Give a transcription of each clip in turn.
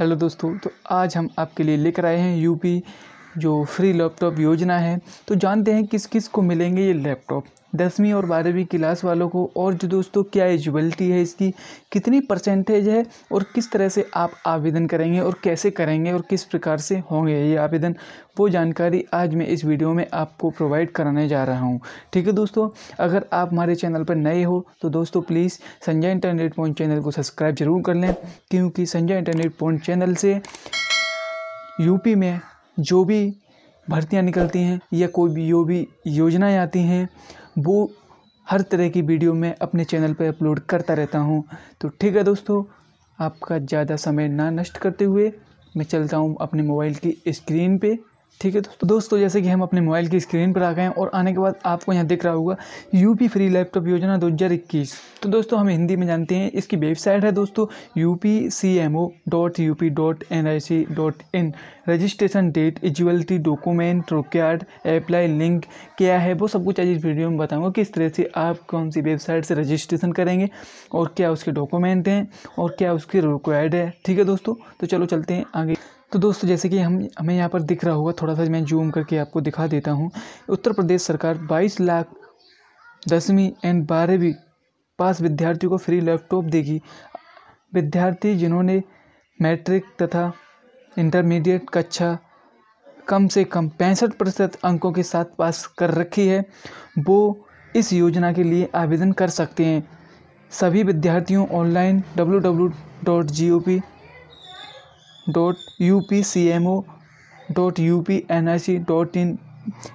hello दोस्तों तो आज हम आपके लिए लेकर आए हैं यूपी जो फ्री लैपटॉप योजना है तो जानते हैं किस किस को मिलेंगे ये लैपटॉप दसवीं और बारहवीं क्लास वालों को और जो दोस्तों क्या एलिजिबिलिटी है इसकी कितनी परसेंटेज है और किस तरह से आप आवेदन करेंगे और कैसे करेंगे और किस प्रकार से होंगे ये आवेदन वो जानकारी आज मैं इस वीडियो में आपको प्रोवाइड कराने जा रहा हूँ ठीक है दोस्तों अगर आप हमारे चैनल पर नए हो तो दोस्तों please Sanjay internet point channel को सब्सक्राइब जरूर कर लें क्योंकि संजय इंटरनेट पॉइंट चैनल से यूपी में जो भी भर्तियाँ निकलती हैं या कोई भी जो भी योजनाएँ आती हैं वो हर तरह की वीडियो मैं अपने चैनल पर अपलोड करता रहता हूँ तो ठीक है दोस्तों आपका ज़्यादा समय ना नष्ट करते हुए मैं चलता हूँ अपने मोबाइल की स्क्रीन पे ठीक है तो दोस्तों जैसे कि हम अपने मोबाइल की स्क्रीन पर आ गए हैं और आने के बाद आपको यहाँ दिख रहा होगा यूपी फ्री लैपटॉप योजना दो हज़ार इक्कीस तो दोस्तों हम हिंदी में जानते हैं इसकी वेबसाइट है दोस्तों U P C M O dot U P dot N I C dot in registration date eligibility document required apply link क्या है वो सब कुछ आज इस वीडियो में बताऊँगा किस तरह से आप कौन सी वेबसाइट से रजिस्ट्रेशन करेंगे और क्या उसके डॉक्यूमेंट हैं और क्या उसके रिक्वायर्ड है ठीक है दोस्तों तो चलो चलते हैं आगे तो दोस्तों जैसे कि हम हमें यहाँ पर दिख रहा होगा थोड़ा सा मैं जूम करके आपको दिखा देता हूँ उत्तर प्रदेश सरकार 22 लाख दसवीं एंड बारहवीं पास विद्यार्थियों को फ्री लैपटॉप देगी विद्यार्थी जिन्होंने मैट्रिक तथा इंटरमीडिएट कक्षा कम से कम पैंसठ प्रतिशत अंकों के साथ पास कर रखी है वो इस योजना के लिए आवेदन कर सकते हैं सभी विद्यार्थियों online W W dot G O P dot U P C M O dot U P N I C dot in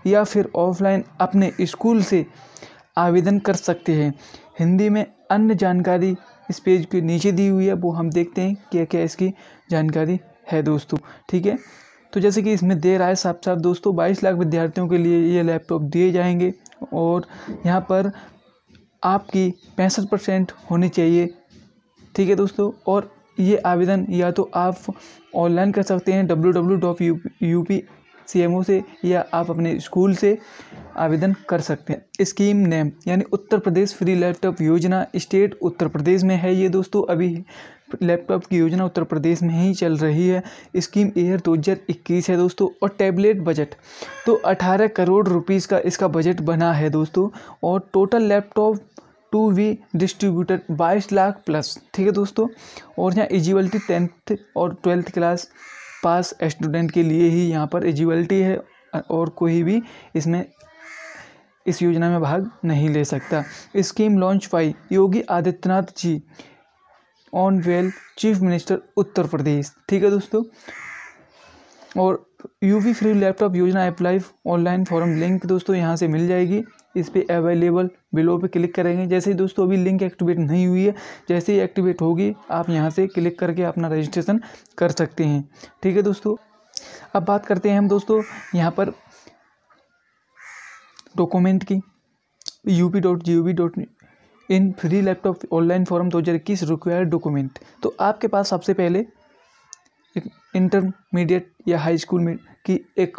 या फिर ऑफलाइन अपने स्कूल से आवेदन कर सकते हैं हिंदी में अन्य जानकारी इस पेज के नीचे दी हुई है वो हम देखते हैं क्या क्या इसकी जानकारी है दोस्तों ठीक है तो जैसे कि इसमें दे रहा है साफ साफ दोस्तों बाईस लाख विद्यार्थियों के लिए ये लैपटॉप दिए जाएंगे और यहाँ पर आपकी पैंसठ परसेंट होनी चाहिए ठीक है दोस्तों और ये आवेदन या तो आप ऑनलाइन कर सकते हैं W W dot U U P C M O से या आप अपने स्कूल से आवेदन कर सकते हैं स्कीम नेम यानी उत्तर प्रदेश फ्री लैपटॉप योजना स्टेट उत्तर प्रदेश में है ये दोस्तों अभी लैपटॉप की योजना उत्तर प्रदेश में ही चल रही है स्कीम एयर दो हज़ार इक्कीस है दोस्तों और टैबलेट बजट तो अठारह करोड़ रुपीस का इसका बजट बना है दोस्तों और total laptop to be distributed बाईस लाख प्लस ठीक है दोस्तों और यहाँ एजिबलिटी टेंथ और ट्वेल्थ क्लास पास स्टूडेंट के लिए ही यहाँ पर एजिबलिटी है और कोई भी इसमें इस योजना में भाग नहीं ले सकता scheme launch by Yogi Adityanath ji on well chief minister Uttar Pradesh ठीक है दोस्तों और यूवी फ्री लैपटॉप योजना अप्लाई ऑनलाइन फॉर्म लिंक दोस्तों यहाँ से मिल जाएगी इस पर अवेलेबल बिलो पे क्लिक करेंगे जैसे ही दोस्तों अभी लिंक एक्टिवेट नहीं हुई है जैसे ही एक्टिवेट होगी आप यहाँ से क्लिक करके अपना रजिस्ट्रेशन कर सकते हैं ठीक है दोस्तों अब बात करते हैं हम दोस्तों यहाँ पर डॉक्यूमेंट की U P dot G O V dot in free laptop online form दो हज़ार इक्कीस रिक्वायर्ड डॉक्यूमेंट तो आपके पास सबसे पहले एक इंटरमीडिएट या हाई स्कूल में की एक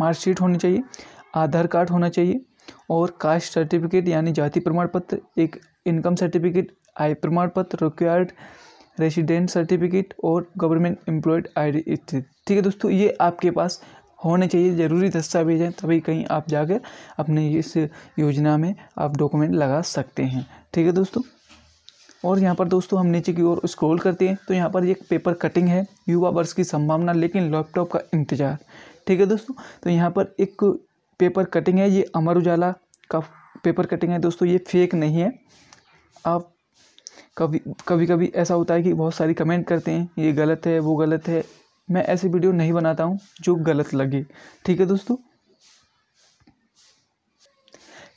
मार्कशीट होनी चाहिए आधार कार्ड होना चाहिए और कास्ट सर्टिफिकेट यानी जाति प्रमाण पत्र एक इनकम सर्टिफिकेट आय प्रमाण पत्र रिक्वायर्ड रेसिडेंट सर्टिफिकेट और गवर्नमेंट एम्प्लॉयड आईडी डी ठीक है दोस्तों ये आपके पास होने चाहिए ज़रूरी दस्तावेज हैं तभी कहीं आप जाकर अपने इस योजना में आप डॉक्यूमेंट लगा सकते हैं ठीक है दोस्तों और यहाँ पर दोस्तों हम नीचे की ओर स्क्रॉल करते हैं तो यहाँ पर एक पेपर कटिंग है युवा वर्ष की संभावना लेकिन लैपटॉप का इंतजार ठीक है दोस्तों तो यहाँ पर एक पेपर कटिंग है ये अमर उजाला का पेपर कटिंग है दोस्तों ये फेक नहीं है आप कभी कभी कभी ऐसा होता है कि बहुत सारी कमेंट करते हैं ये गलत है वो गलत है मैं ऐसी वीडियो नहीं बनाता हूँ जो गलत लगे ठीक है दोस्तों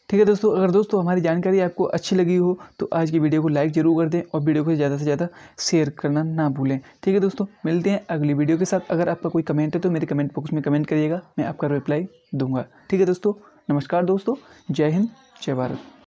ठीक है दोस्तों अगर दोस्तों हमारी जानकारी आपको अच्छी लगी हो तो आज की वीडियो को लाइक ज़रूर कर दें और वीडियो को ज़्यादा से ज़्यादा शेयर करना ना भूलें ठीक है दोस्तों मिलते हैं अगली वीडियो के साथ अगर आपका कोई कमेंट है तो मेरे कमेंट बॉक्स में कमेंट करिएगा मैं आपका रिप्लाई दूंगा ठीक है दोस्तों नमस्कार दोस्तों जय हिंद जय भारत